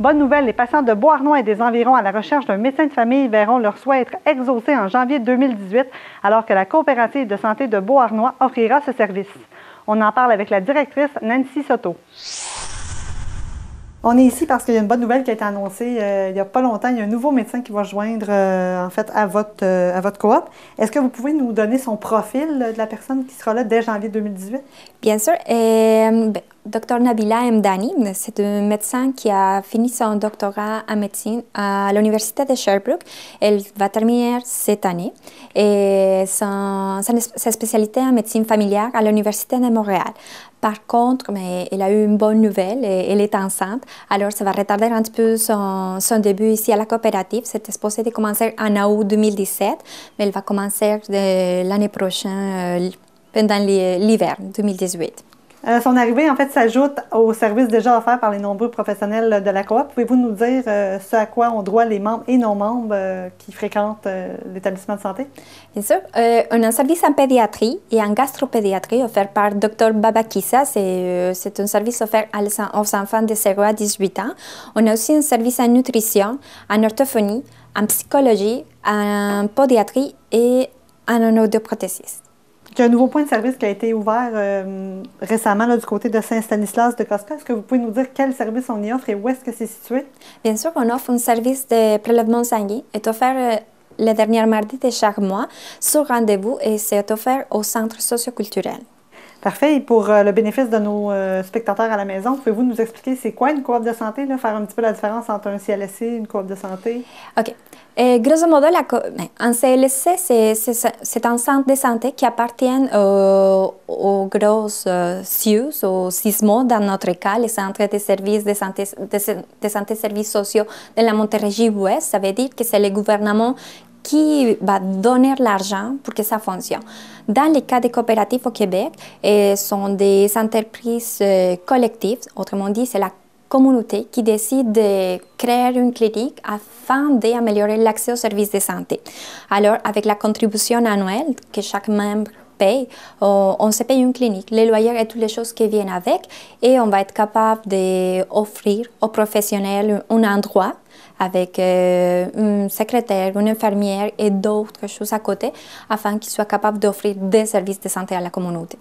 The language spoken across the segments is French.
Bonne nouvelle, les patients de Beauharnois et des environs à la recherche d'un médecin de famille verront leur souhait être exaucé en janvier 2018, alors que la coopérative de santé de Beauharnois offrira ce service. On en parle avec la directrice Nancy Soto. On est ici parce qu'il y a une bonne nouvelle qui a été annoncée euh, il n'y a pas longtemps. Il y a un nouveau médecin qui va joindre euh, en fait à votre, euh, à votre coop. Est-ce que vous pouvez nous donner son profil de la personne qui sera là dès janvier 2018? Bien sûr. Ben, Docteur Nabila Mdani, c'est un médecin qui a fini son doctorat en médecine à l'université de Sherbrooke. Elle va terminer cette année et sa spécialité en médecine familiale à l'université de Montréal. Par contre, mais elle a eu une bonne nouvelle, et elle est enceinte, alors ça va retarder un petit peu son, début ici à la coopérative. Cette supposé de commencer en août 2017, mais elle va commencer euh, l'année prochaine, euh, pendant l'hiver 2018. Euh, son arrivée, en fait, s'ajoute au service déjà offerts par les nombreux professionnels de la coop. Pouvez-vous nous dire euh, ce à quoi ont droit les membres et non-membres euh, qui fréquentent l'établissement de santé? Bien sûr. on a un service en pédiatrie et en gastropédiatrie offert par Dr Babakissa. C'est un service offert aux enfants de 0 à 18 ans. On a aussi un service en nutrition, en orthophonie, en psychologie, en podiatrie et en odéoprothésiste. Il y a un nouveau point de service qui a été ouvert euh, récemment du côté de Saint-Stanislas de Costco. Est-ce que vous pouvez nous dire quel service on y offre et où est-ce que c'est situé? Bien sûr on offre un service de prélèvement sanguin est offert euh, le dernier mardi de chaque mois sur rendez-vous et c'est offert au centre socioculturel. Parfait. Et pour euh, le bénéfice de nos euh, spectateurs à la maison, pouvez-vous nous expliquer c'est quoi une coop de santé, faire un petit peu la différence entre un CLSC et une coop de santé? OK. Euh, grosso modo, ben, un CLSC, c'est un centre de santé qui appartient aux, grosses euh, CIUS, aux SISMO, dans notre cas, les centres de services de santé, de, de santé services sociaux de la Montérégie-Ouest. Ça veut dire que c'est le gouvernement qui va donner l'argent pour que ça fonctionne. Dans les cas des coopératives au Québec, ce eh, sont des entreprises euh, collectives, autrement dit, c'est la communauté qui décide de créer une clinique afin d'améliorer l'accès aux services de santé. Alors, avec la contribution annuelle que chaque membre on se paye une clinique, les loyers et toutes les choses qui viennent avec, et on va être capable d'offrir aux professionnels un endroit avec euh, une secrétaire, une infirmière et d'autres choses à côté, afin qu'ils soient capables d'offrir des services de santé à la communauté.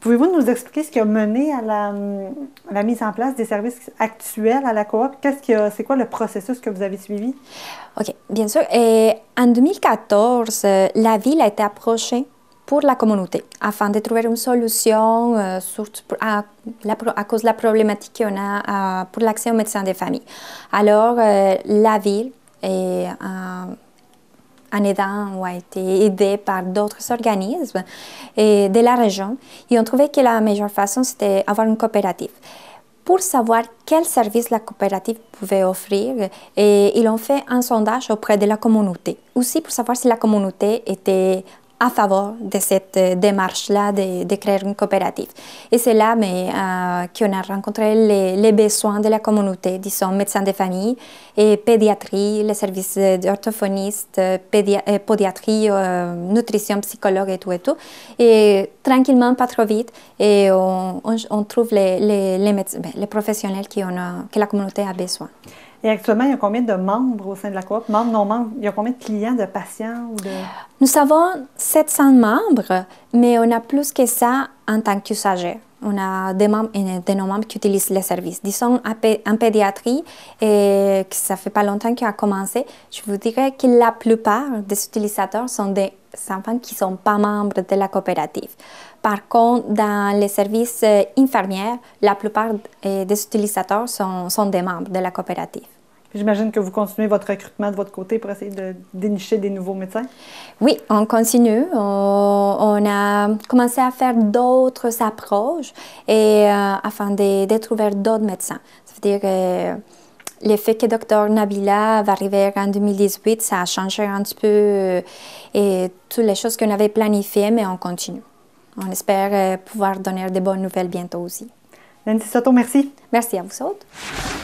Pouvez-vous nous expliquer ce qui a mené à la, mise en place des services actuels à la coop? Qu'est-ce que c'est quoi le processus que vous avez suivi? OK, bien sûr. en 2014, euh, la ville a été approchée pour la communauté afin de trouver une solution à, à, cause de la problématique qu'on a pour l'accès aux médecins des familles. Alors, eh, la ville est eh, en aidant ou a été aidée par d'autres organismes et eh, de la région. Ils ont trouvé que la meilleure façon, c'était avoir une coopérative. Pour savoir quels services la coopérative pouvait offrir, et ils ont fait un sondage auprès de la communauté. Aussi pour savoir si la communauté était à faveur de cette eh, démarche-là de, créer une coopérative. Et c'est là mais, euh, qu'on a rencontré les, besoins de la communauté, disons médecins de famille et pédiatrie, les services eh, d'orthophonistes, eh, pédiatrie, euh, nutrition, psychologue et tout et tout. Et tranquillement, pas trop vite, et on, trouve les, médecins, ben, les professionnels qui ont, que la communauté a besoin. Et actuellement, il y a combien de membres au sein de la coop? Membres, non membres, il y a combien de clients, de patients Nous avons 700 membres, mais on a plus que ça en tant qu'usagers. On a des membres de nos membres qui utilisent les services. Disons en pédiatrie, et que ça fait pas longtemps qu'il a commencé, je vous dirais que la plupart des utilisateurs sont des enfants qui ne sont pas membres de la coopérative. Par contre, dans les services euh, infirmières, la plupart euh, des utilisateurs sont des membres de la coopérative. J'imagine que vous continuez votre recrutement de votre côté pour essayer de dénicher des nouveaux médecins. Oui, on continue. On, a commencé à faire d'autres approches et euh, afin de, de trouver d'autres médecins. cest à dire euh, que le fait que Dr Nabila va arriver en 2018, ça a changé un petit peu euh, toutes les choses qu'on avait planifiées, mais on continue. On espère pouvoir donner de bonnes nouvelles bientôt aussi. Nancy Soto, merci. Merci à vous autres.